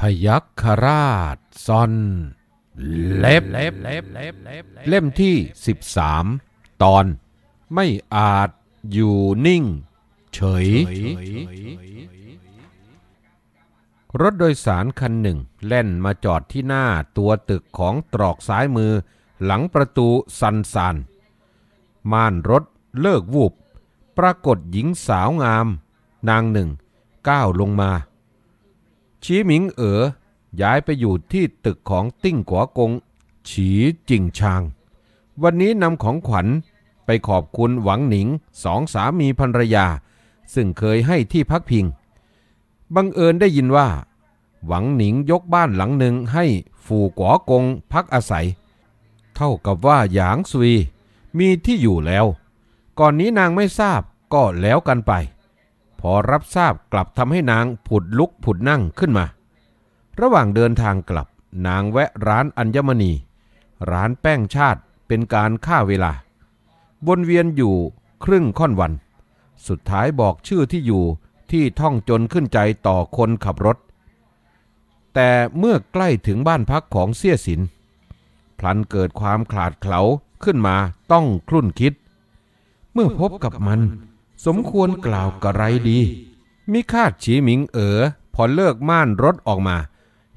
พยัคฆราชซอนเล็บเล็บเล็บเล็บเล็บเล่มที่ตอนไม่อาจอยู่นิ่งเฉย รถโดยสารคันหนึ่งแล่นมาจอดที่หน้าตัวตึกของตรอกซ้ายมือ หลังประตูสันสันม่านรถเลิกวูบปรากฏหญิงสาวงาม นางหนึ่งก้าวลงมาชีหมิงเอ๋อย้ายไปอยู่ที่ตึกของติ้งกัวกง ฉีจิงชาง วันนี้นำของขวัญไปขอบคุณหวังหนิงสองสามีภรรยา ซึ่งเคยให้ที่พักพิง บังเอิญได้ยินว่า หวังหนิงยกบ้านหลังหนึ่งให้ฝูกัวกงพักอาศัย เท่ากับว่าหยางซุยมีที่อยู่แล้ว ก่อนนี้นางไม่ทราบก็แล้วกันไปพอรับทราบกลับทำให้นางผุดลุกผุดนั่งขึ้นมา ระหว่างเดินทางกลับ นางแวะร้านอัญมณี ร้านแป้งชาติเป็นการฆ่าเวลาวนเวียนอยู่ครึ่งค่อนวัน สุดท้ายบอกชื่อที่อยู่ที่ท่องจนขึ้นใจต่อคนขับรถ แต่เมื่อใกล้ถึงบ้านพักของเสี้ยสินพลันเกิดความขลาดเขลาขึ้นมาต้องคลุ่นคิด เมื่อพบกับมันสมควรกล่าวกระไรดี มิคาดฉีหมิงเอ๋อพอเลิกม่านรถออกมา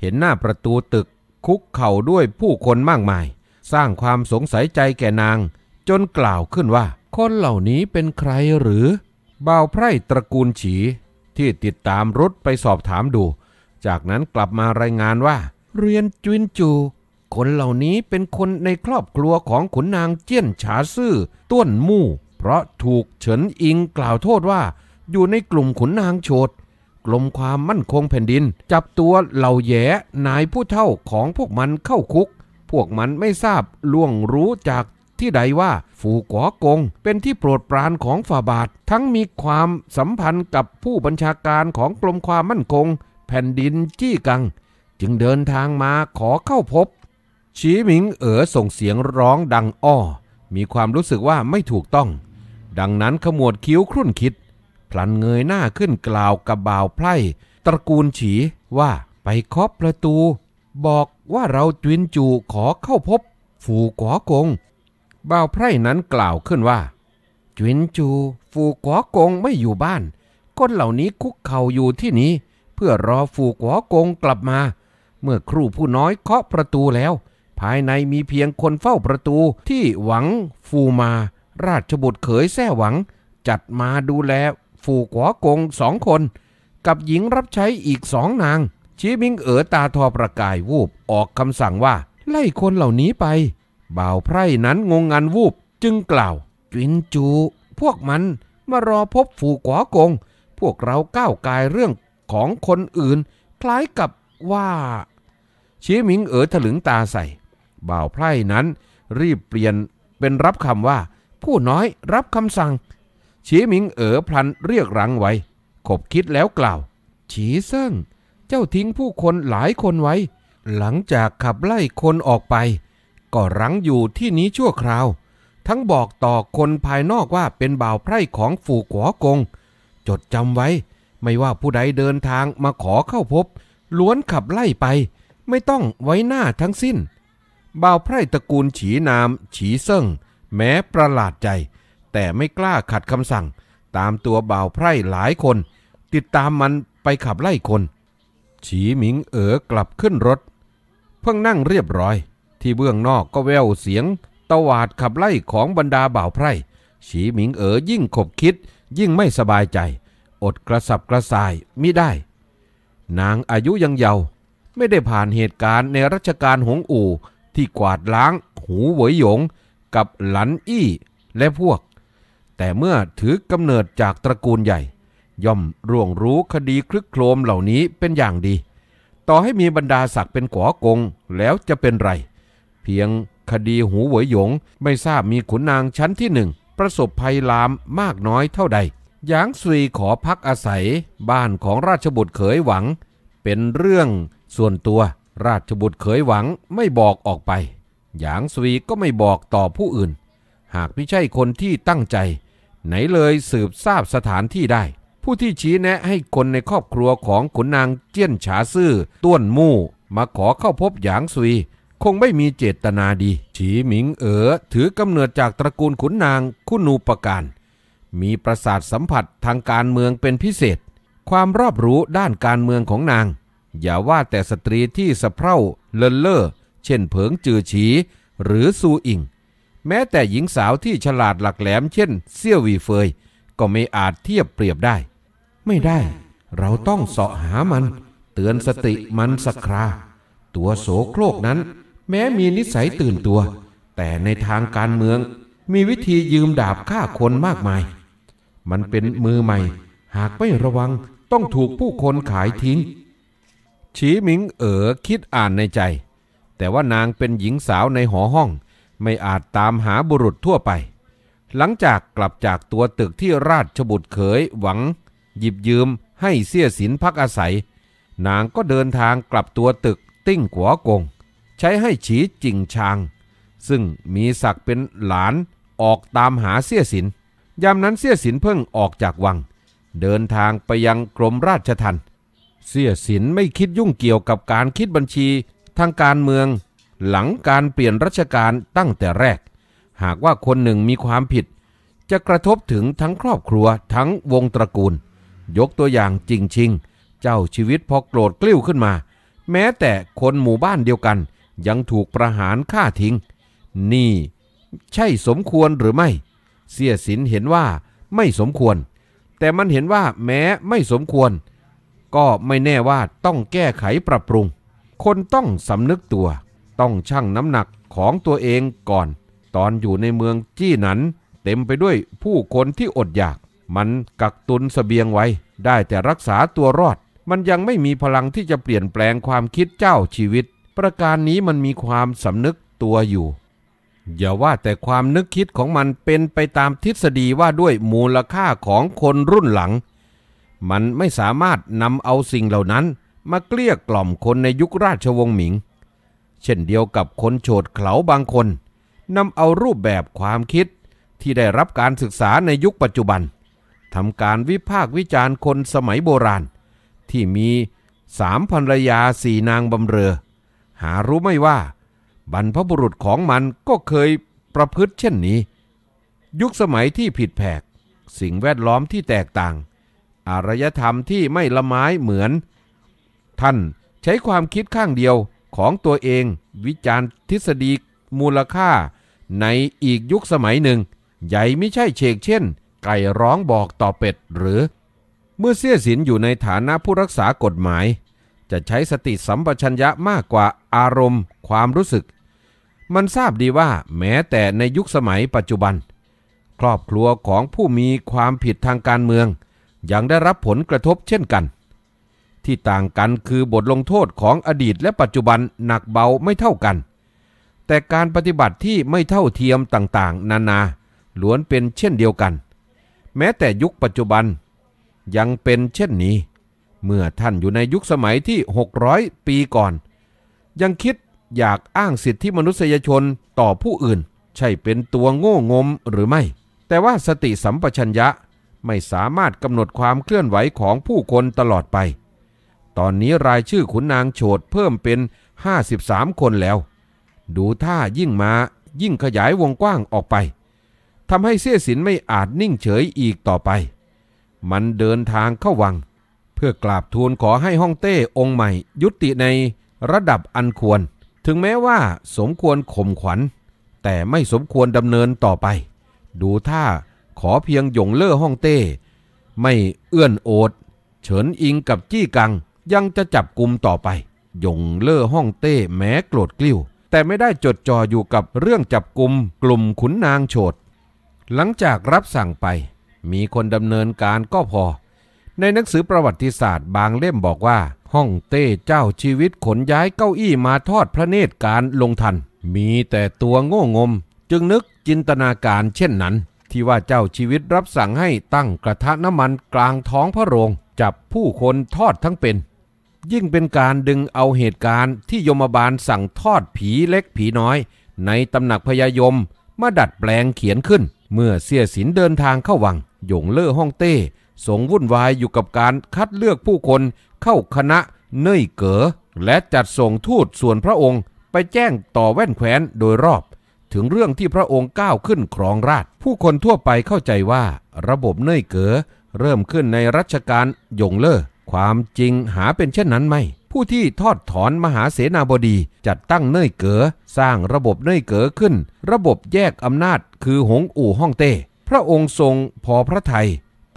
เห็นหน้าประตูตึก คุกเข่าด้วยผู้คนมากมาย สร้างความสงสัยใจแก่นาง จนกล่าวขึ้นว่า คนเหล่านี้เป็นใครหรือบ่าวไพร่ตระกูลฉี ที่ติดตามรถไปสอบถามดู จากนั้นกลับมารายงานว่า เรียนจุนจู คนเหล่านี้เป็นคนในครอบครัวของขุนนางเจี้ยนฉาซื่อ ต้วนมู่เพราะถูกเฉินอิงกล่าวโทษว่าอยู่ในกลุ่มขุนนางโฉดกลมความมั่นคงแผ่นดิน จับตัวเหล่าแย่นายผู้เท่าของพวกมันเข้าคุก พวกมันไม่ทราบล่วงรู้จากที่ใดว่าฝูกวอกงเป็นที่โปรดปรานของฝ่าบาททั้งมีความสัมพันธ์กับผู้บัญชาการของกลมความมั่นคง แผ่นดินจี้กัง จึงเดินทางมาขอเข้าพบ ชีหมิงเอ๋อส่งเสียงร้องดังอ้อมีความรู้สึกว่าไม่ถูกต้องดังนั้นขมวดคิ้วครุ่นคิด พลันเงยหน้าขึ้นกล่าวกับบ่าวไพร่ตระกูลฉีว่าไปเคาะประตู บอกว่าเราจวินจูขอเข้าพบฝูกวอกงบ่าวไพร่นั้นกล่าวขึ้นว่า จวินจูฝูกวอกงไม่อยู่บ้านคนเหล่านี้คุกเข่าอยู่ที่นี้ เพื่อรอฝูกวอกงกลับมา เมื่อครูผู้น้อยเคาะประตูแล้ว ภายในมีเพียงคนเฝ้าประตูที่หวังฟูมาราชบุตรเขยแท้หวังจัดมาดูแลฝูขวากงสองคน กับหญิงรับใช้อีกสองนาง ชี้มิงเอ๋อตาทอประกายวูบออกคำสั่งว่า ไล่คนเหล่านี้ไป บ่าวไพร่นั้นงงงันวูบจึงกล่าว จินจู พวกมันมารอพบฝูขวากง พวกเราก้าวกายเรื่องของคนอื่น คล้ายกับว่า ชี้มิงเอ๋อถลึงตาใส่ บ่าวไพร่นั้นรีบเปลี่ยนเป็นรับคำว่าผู้น้อยรับคำสั่ง ฉีหมิงเอ๋อพลันเรียกรังไว้ขบคิดแล้วกล่าว ฉีเซิ่งเจ้าทิ้งผู้คนหลายคนไว้ หลังจากขับไล่คนออกไป ก็รังอยู่ที่นี้ชั่วคราว ทั้งบอกต่อคนภายนอกว่าเป็นบ่าวไพร่ของฝูขัวกง จดจำไว้ไม่ว่าผู้ใดเดินทางมาขอเข้าพบ ล้วนขับไล่ไป ไม่ต้องไว้หน้าทั้งสิ้นบ่าวไพร่ตระกูลฉีนาม ฉีเซิ่งแม้ประหลาดใจ แต่ไม่กล้าขัดคำสั่ง ตามตัวบ่าวไพร่หลายคน ติดตามมันไปขับไล่คน ฉีหมิงเอ๋อกลับขึ้นรถ เพิ่งนั่งเรียบร้อย ที่เบื้องนอกก็แววเสียงตวาดขับไล่ของบรรดาบ่าวไพร่ ฉีหมิงเอ๋อยิ่งขบคิด ยิ่งไม่สบายใจ อดกระสับกระส่ายมิได้ นางอายุยังเยาว์ไม่ได้ผ่านเหตุการณ์ในรัชกาลหงอู่ที่กวาดล้าง หูเหวยหยงกับหลันอี้และพวก แต่เมื่อถือกำเนิดจากตระกูลใหญ่ ย่อมร่วงรู้คดีคลึกโครมเหล่านี้เป็นอย่างดี ต่อให้มีบรรดาศักดิ์เป็นขวอกงแล้วจะเป็นไร เพียงคดีหูหวยหยงไม่ทราบมีขุนนางชั้นที่หนึ่งประสบภัยลามมากน้อยเท่าใดหยางซุยขอพักอาศัย บ้านของราชบุตรเขยหวัง เป็นเรื่องส่วนตัวราชบุตรเขยหวังไม่บอกออกไปหยางสวีก็ไม่บอกต่อผู้อื่น หากไม่ใช่คนที่ตั้งใจ ไหนเลยสืบทราบสถานที่ได้ ผู้ที่ชี้แนะให้คนในครอบครัวของขุนนางเจี้ยนฉาซื่อ ต้วนมู่ มาขอเข้าพบหยางสวีคงไม่มีเจตนาดี ฉีหมิงเอ๋อ ถือกำเนิดจากตระกูลขุนนางคุณูปการ มีประสาทสัมผัสทางการเมืองเป็นพิเศษ ความรอบรู้ด้านการเมืองของนาง อย่าว่าแต่สตรีที่สะเพร่าเลินเล่อเช่นเผิงจือฉีหรือซูอิงแม้แต่หญิงสาวที่ฉลาดหลักแหลม เช่น เซี่ยววีเฟย ก็ไม่อาจเทียบเปรียบได้ ไม่ได้เราต้องเสาะหามัน เตือนสติมันสักครา ตัวโสโครกนั้นแม้มีนิสัยตื่นตัว แต่ในทางการเมืองมีวิธียืมดาบฆ่าคนมากมาย มันเป็นมือใหม่ หากไม่ระวังต้องถูกผู้คนขายทิ้งชีหมิงเอ๋อคิดอ่านในใจแต่ว่านางเป็นหญิงสาวในหอห้อง ไม่อาจตามหาบุรุษทั่วไป หลังจากกลับจากตัวตึกที่ราชบุตรเขยหวัง หยิบยืมให้เสียสินพักอาศัย นางก็เดินทางกลับตัวตึกติ้งขวากง ใช้ให้ฉีจิงชาง ซึ่งมีศักเป็นหลานออกตามหาเสียสินยามนั้นเสียสินเพิ่งออกจากวัง เดินทางไปยังกรมราชทัน เสียสินไม่คิดยุ่งเกี่ยวกับการคิดบัญชีทางการเมือง หลังการเปลี่ยนรัชกาลตั้งแต่แรก หากว่าคนหนึ่งมีความผิด จะกระทบถึงทั้งครอบครัวทั้งวงตระกูล ยกตัวอย่างจริงชิงเจ้าชีวิตพอโกรธกลิ้วขึ้นมา แม้แต่คนหมู่บ้านเดียวกัน ยังถูกประหารฆ่าทิ้ง นี่ใช่สมควรหรือไม่ เสียสินเห็นว่าไม่สมควร แต่มันเห็นว่าแม้ไม่สมควร ก็ไม่แน่ว่าต้องแก้ไขปรับปรุงคนต้องสำนึกตัว ต้องชั่งน้ำหนักของตัวเองก่อน ตอนอยู่ในเมืองจี้นัน เต็มไปด้วยผู้คนที่อดอยาก มันกักตุนสเสบียงไว้ ได้แต่รักษาตัวรอด มันยังไม่มีพลังที่จะเปลี่ยนแปลงความคิดเจ้าชีวิต ประการนี้มันมีความสำนึกตัวอยู่ อย่าว่าแต่ความนึกคิดของมันเป็นไปตามทฤษฎีว่าด้วยมูลค่าของคนรุ่นหลัง มันไม่สามารถนำเอาสิ่งเหล่านั้นมาเกลี้ยกล่อมคนในยุคราชวงศ์หมิง เช่นเดียวกับคนโฉดเขาบางคนนำเอารูปแบบความคิดที่ได้รับการศึกษาในยุคปัจจุบันทำการวิพากษ์วิจารณ์คนสมัยโบราณ ที่มีสามภรรยาสี่นางบำเรอ หารู้ไม่ว่า บรรพบุรุษของมันก็เคยประพฤติเช่นนี้ ยุคสมัยที่ผิดแผก สิ่งแวดล้อมที่แตกต่าง อารยธรรมที่ไม่ละไม้เหมือนท่านใช้ความคิดข้างเดียวของตัวเอง วิจารณ์ ทฤษฎี มูลค่าในอีกยุคสมัยหนึ่ง ใหญ่ไม่ใช่เชกเช่นไก่ร้องบอกต่อเป็ดหรือ เมื่อเสี้ยสินอยู่ในฐานะผู้รักษากฎหมาย จะใช้สติสัมปชัญญะมากกว่าอารมณ์ความรู้สึก มันทราบดีว่าแม้แต่ในยุคสมัยปัจจุบัน ครอบครัวของผู้มีความผิดทางการเมือง ยังได้รับผลกระทบเช่นกันที่ต่างกันคือบทลงโทษของอดีตและปัจจุบันหนักเบาไม่เท่ากัน แต่การปฏิบัติที่ไม่เท่าเทียมต่างๆ นานาล้วนเป็นเช่นเดียวกัน แม้แต่ยุคปัจจุบันยังเป็นเช่นนี้ เมื่อท่านอยู่ในยุคสมัยที่ 600 ปีก่อน ยังคิดอยากอ้างสิทธิมนุษยชนต่อผู้อื่นใช่เป็นตัวโง่ งมหรือไม่ แต่ว่าสติสัมปชัญญะไม่สามารถกำหนดความเคลื่อนไหวของผู้คนตลอดไปตอนนี้รายชื่อขุนนางโฉดเพิ่มเป็น53คนแล้ว ดูท่ายิ่งมายิ่งขยายวงกว้างออกไป ทำให้เสี้ยสินไม่อาจนิ่งเฉยอีกต่อไป มันเดินทางเข้าวัง เพื่อกราบทูลขอให้ฮ่องเต้องค์ใหม่ยุติในระดับอันควร ถึงแม้ว่าสมควรข่มขวัญ แต่ไม่สมควรดำเนินต่อไป ดูท่าขอเพียงหยงเล่อฮ่องเต้ ไม่เอื้อนโอด เฉินอิงกับจี้กังยังจะจับกลุ่มต่อไป ยงเล่อห้องเต้แม้โกรธกลิ้ว แต่ไม่ได้จดจ่ออยู่กับเรื่องจับกลุ่มกลุ่มขุนนางโฉด หลังจากรับสั่งไป มีคนดำเนินการก็พอ ในหนังสือประวัติศาสตร์บางเล่มบอกว่าห้องเต้เจ้าชีวิตขนย้ายเก้าอี้มาทอดพระเนตรการลงทัน มีแต่ตัวโง่งม จึงนึกจินตนาการเช่นนั้น ที่ว่าเจ้าชีวิตรับสั่งให้ตั้งกระทะน้ำมันกลางท้องพระโรงจับผู้คนทอดทั้งเป็นยิ่งเป็นการดึงเอาเหตุการณ์ที่ยมบาลสั่งทอดผีเล็กผีน้อย ในตำหนักพญายมมาดัดแปลงเขียนขึ้น เมื่อเสียสินเดินทางเข้าวัง หยงเล่อห้องเต้ สงวุ่นวายอยู่กับการคัดเลือกผู้คนเข้าคณะเน่ยเก๋และจัดส่งทูตส่วนพระองค์ไปแจ้งต่อแว่นแขวนโดยรอบ ถึงเรื่องที่พระองค์ก้าวขึ้นครองราชผู้คนทั่วไปเข้าใจว่าระบบเน่ยเก๋เริ่มขึ้นในรัชกาลหยงเล่อความจริงหาเป็นเช่นนั้นไม่ผู้ที่ทอดถอนมหาเสนาบดีจัดตั้งเน่ยเก๋อสร้างระบบเน่ยเก๋อขึ้น ระบบแยกอำนาจคือหงอู่ฮ่องเต้ พระองค์ทรงพอพระทัย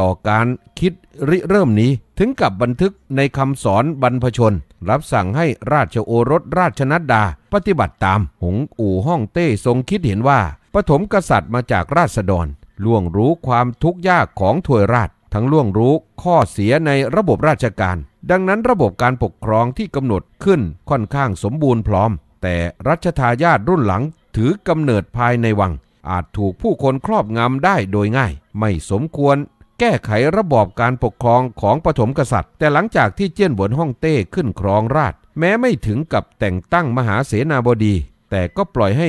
ต่อการคิดริเริ่มนี้ถึงกับบันทึกในคำสอนบรรพชน รับสั่งให้ราชโอรสราชนัดดา ปฏิบัติตามหงอู่ฮ่องเต้ทรงคิดเห็นว่าปฐมกษัตริย์มาจากราชดรล่วงรู้ความทุกข์ยากของถวยราชทั้งล่วงรู้ข้อเสียในระบบราชการ ดังนั้นระบบการปกครองที่กำหนดขึ้นค่อนข้างสมบูรณ์พร้อม แต่รัชทายาทรุ่นหลังถือกำเนิดภายในวัง อาจถูกผู้คนครอบงำได้โดยง่าย ไม่สมควรแก้ไขระบบการปกครองของปฐมกษัตริย์ แต่หลังจากที่เจี้ยนหวนฮ่องเต้ขึ้นครองราช แม้ไม่ถึงกับแต่งตั้งมหาเสนาบดี แต่ก็ปล่อยให้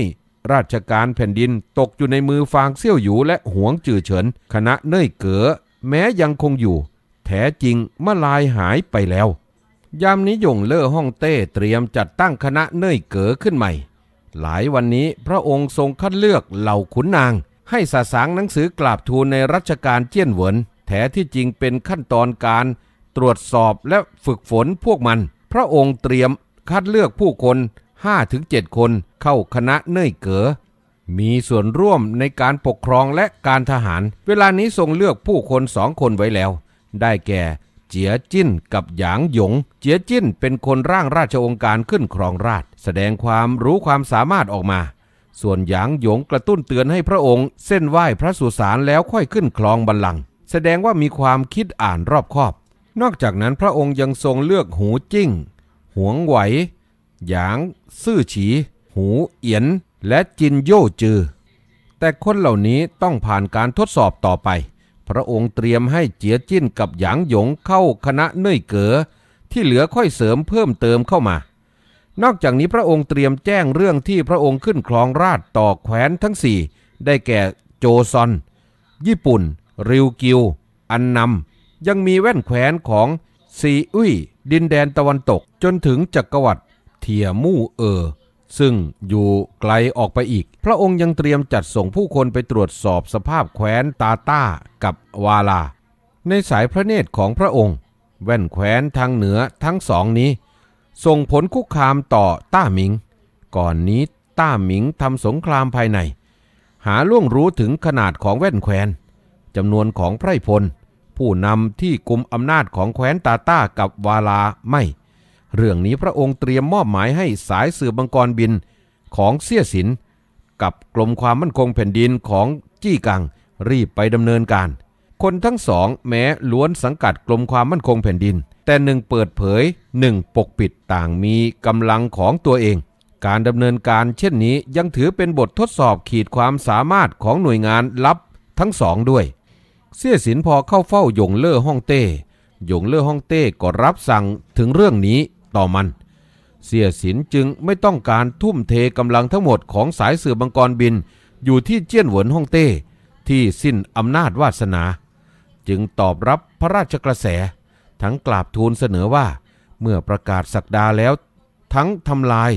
ราชการแผ่นดินตกอยู่ในมือฟางเซี่ยวหยูและหวงจื่อเฉินคณะเน่ยเก๋อแม้ยังคงอยู่ แท้จริงเมื่อลายหายไปแล้ว ยามนี้ยงเล่อ้องเต้เตรียมจัดตั้งคณะเน่ยเก๋อขึ้นใหม่ หลายวันนี้พระองค์ทรงคัดเลือกเหล่าขุนนาง ให้สาสางหนังสือกราบทูลในรัชกาลเจี้ยนเหวิน แท้ที่จริงเป็นขั้นตอนการตรวจสอบและฝึกฝนพวกมัน พระองค์เตรียมคัดเลือกผู้คน5-7คนเข้าคณะเน่ยเก๋อมีส่วนร่วมในการปกครองและการทหาร เวลานี้ทรงเลือกผู้คนสองคนไว้แล้ว ได้แก่ เจียจิ้นกับหยางหยง เจียจิ้นเป็นคนร่างราชองค์การขึ้นครองราช แสดงความรู้ความสามารถออกมา ส่วนหยางหยงกระตุ้นเตือนให้พระองค์ เส้นไหว้พระสุสานแล้วค่อยขึ้นครองบัลลังก์ แสดงว่ามีความคิดอ่านรอบคอบ นอกจากนั้นพระองค์ยังทรงเลือกหูจิ้ง หวงไหวหยาง ซื่อฉี หูเอียนและจินโยจือ แต่คนเหล่านี้ต้องผ่านการทดสอบต่อไป พระองค์เตรียมให้เจียจิ้นกับหยางหยงเข้าคณะเน่ยเก๋อที่เหลือค่อยเสริมเพิ่มเติมเข้ามา นอกจากนี้พระองค์เตรียมแจ้งเรื่องที่พระองค์ขึ้นครองราชต่อแขวนทั้งสี่ได้แก่โจซอน ญี่ปุ่นริวกิว อันนำยังมีแว่นแขวนของซีอุ้ยดินแดนตะวันตกจนถึงจักรวรรดิเทียมู่เออซึ่งอยู่ไกลออกไปอีก พระองค์ยังเตรียมจัดส่งผู้คนไปตรวจสอบสภาพแคว้นตาต้า กับวาลา ในสายพระเนตรของพระองค์ แว่นแคว้นทางเหนือทั้งสองนี้ส่งผลคุกคามต่อต้าหมิง ก่อนนี้ต้าหมิงทำสงครามภายใน หาล่วงรู้ถึงขนาดของแว่นแคว้นจำนวนของไพรพล ผู้นำที่กลุมอำนาจของแคว้นตาต้ากับวาลาไม่เรื่องนี้พระองค์เตรียมมอบหมายให้สายสื่อบังกรบินของเสียสิน กับกรมความมั่นคงแผ่นดินของจี้กังรีบไปดำเนินการ คนทั้งสองแม้ล้วนสังกัดกรมความมั่นคงแผ่นดิน แต่หนึ่งเปิดเผยหนึ่ง ปกปิดต่างมีกำลังของตัวเอง การดำเนินการเช่นนี้ยังถือเป็นบททดสอบขีดความสามารถของหน่วยงานลับทั้งสองด้วย เสียสินพอเข้าเฝ้าหยงเล่อฮ่องเต้ หยงเล่อฮ่องเต้ก็รับสั่งถึงเรื่องนี้ต่อมัน เสียสินจึงไม่ต้องการทุ่มเทกำลังทั้งหมดของสายเสือบังกรบินอยู่ที่เจี้ยนหวนฮ่องเต้ที่สิ้นอำนาจวาสนา จึงตอบรับพระราชกระแสทั้งกราบทูลเสนอว่า เมื่อประกาศสักดาแล้ว ทั้งทำลาย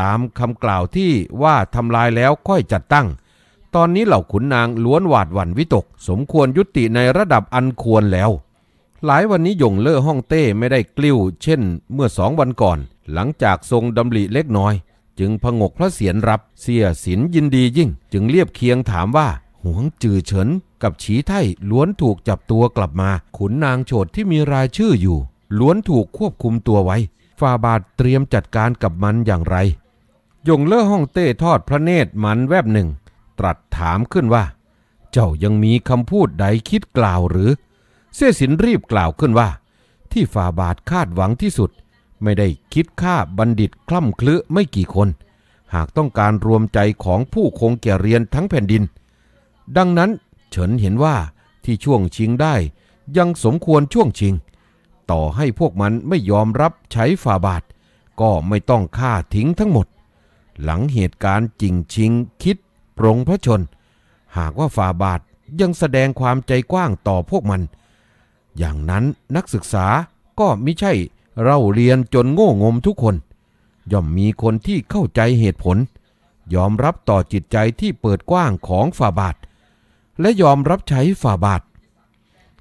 ตามคำกล่าวที่ว่าทำลายแล้วค่อยจัดตั้ง ตอนนี้เหล่าขุนนางล้วนหวาดหวั่นวิตก สมควรยุติในระดับอันควรแล้วหลายวันนี้ยงเล่อห้องเต้ไม่ได้กลิ้ว เช่นเมื่อสองวันก่อน หลังจากทรงดำริเล็กน้อย จึงพงกพระเสียนรับเสียสินยินดียิ่ง จึงเรียบเคียงถามว่าห่วงจือเฉิน กับฉีไท่ล้วนถูกจับตัวกลับมา ขุนนางโฉดที่มีรายชื่ออยู่ ล้วนถูกควบคุมตัวไว้ฟาบาทเตรียมจัดการกับมันอย่างไรยงเล่อห้องเต้ทอดพระเนตรมันแวบหนึ่ง ตรัสถามขึ้นว่า เจ้ายังมีคำพูดใดคิดกล่าวหรือเสี้ยสินรีบกล่าวขึ้นว่าที่ฝ่าบาทคาดหวังที่สุด ไม่ได้คิดฆ่าบัณฑิตคล่ำคลือไม่กี่คน หากต้องการรวมใจของผู้คงแก่เรียนทั้งแผ่นดิน ดังนั้นเฉินเห็นว่าที่ช่วงชิงได้ยังสมควรช่วงชิง ต่อให้พวกมันไม่ยอมรับใช้ฝ่าบาท ก็ไม่ต้องฆ่าทิ้งทั้งหมด หลังเหตุการณ์จริงชิง คิดปรงพระชน หากว่าฝ่าบาทยังแสดงความใจกว้างต่อพวกมันอย่างนั้นนักศึกษาก็ไม่ใช่เราเรียนจนโง่งมทุกคน ย่อมมีคนที่เข้าใจเหตุผล ยอมรับต่อจิตใจที่เปิดกว้างของฝ่าบาท และยอมรับใช้ฝ่าบาท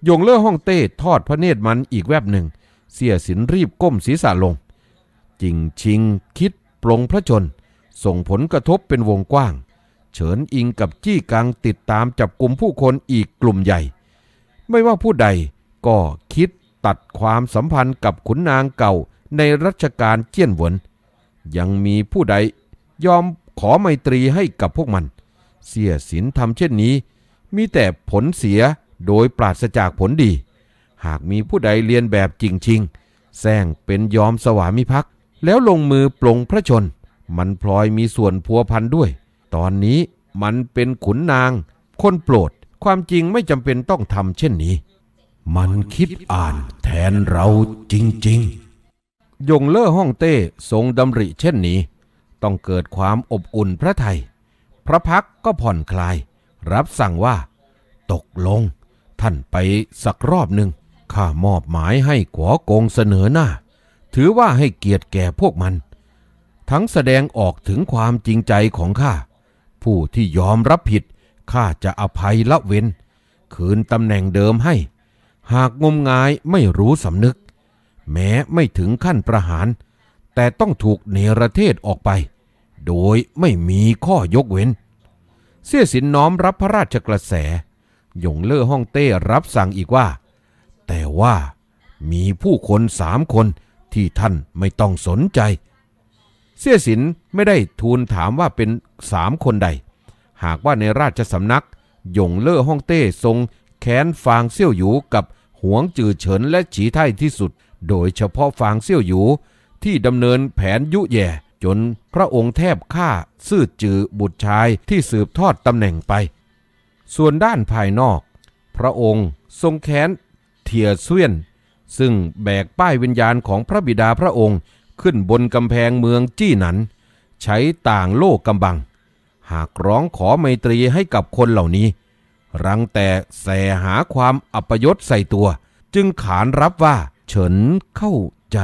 ยงเล่อห้องเต้ทอดพระเนตรมันอีกแวบหนึ่ง เสียสินรีบก้มศีรษะลง จิงชิง คิดปรงพระชน ส่งผลกระทบเป็นวงกว้าง เฉินอิงกับจี้กังติดตามจับกลุ่มผู้คนอีกกลุ่มใหญ่ ไม่ว่าผู้ใดก็คิดตัดความสัมพันธ์กับขุนนางเก่าในรัชกาลเจี้ยนหวน ยังมีผู้ใดยอมขอไมตรีให้กับพวกมัน เสียสินทำเช่นนี้มีแต่ผลเสียโดยปราศจากผลดี หากมีผู้ใดเรียนแบบจริงๆิงแซงเป็นยอมสวามิภักดิ์แล้วลงมือปลงพระชน มันพลอยมีส่วนพัวพันด้วย ตอนนี้มันเป็นขุนนางคนโปรดความจริงไม่จำเป็นต้องทำเช่นนี้มันคิดอ่านแทนเราจริงๆ ยงเล่อห้องเต้ทรงดำริเช่นนี้ ต้องเกิดความอบอุ่นพระไทย พระพักก็ผ่อนคลาย รับสั่งว่า ตกลง ท่านไปสักรอบหนึ่งข้ามอบหมายให้ขวอกงเสนอหน้า ถือว่าให้เกียรติแก่พวกมัน ทั้งแสดงออกถึงความจริงใจของข้า ผู้ที่ยอมรับผิด ข้าจะอภัยละเว้นคืนตำแหน่งเดิมให้หากงมงายไม่รู้สำนึก แม้ไม่ถึงขั้นประหาร แต่ต้องถูกเนรเทศออกไป โดยไม่มีข้อยกเว้น เสี้ยสินน้อมรับพระราชกระแสยงเล่อห้องเต้รับสั่งอีกว่า แต่ว่ามีผู้คนสามคนที่ท่านไม่ต้องสนใจ เสี้ยสินไม่ได้ทูลถามว่าเป็นสามคนใด หากว่าในราชสำนัก ยงเล่อห้องเต้ทรงแขนฟางเซี่ยวหยูกับหวงจือเฉินและฉีไท่ที่สุด โดยเฉพาะฟางเซี่ยวหยูที่ดำเนินแผนยุแย่จนพระองค์แทบฆ่าซื่อจือบุตรชายที่สืบทอดตำแหน่งไป ส่วนด้านภายนอก พระองค์ทรงแค้นเทียเซียนซึ่งแบกป้ายวิญญาณของพระบิดาพระองค์ ขึ้นบนกำแพงเมืองจี้นันใช้ต่างโลกกำบัง หากร้องขอไมตรีให้กับคนเหล่านี้รังแต่แสหาความอัปยศใส่ตัว จึงขานรับว่าเฉินเข้าใจ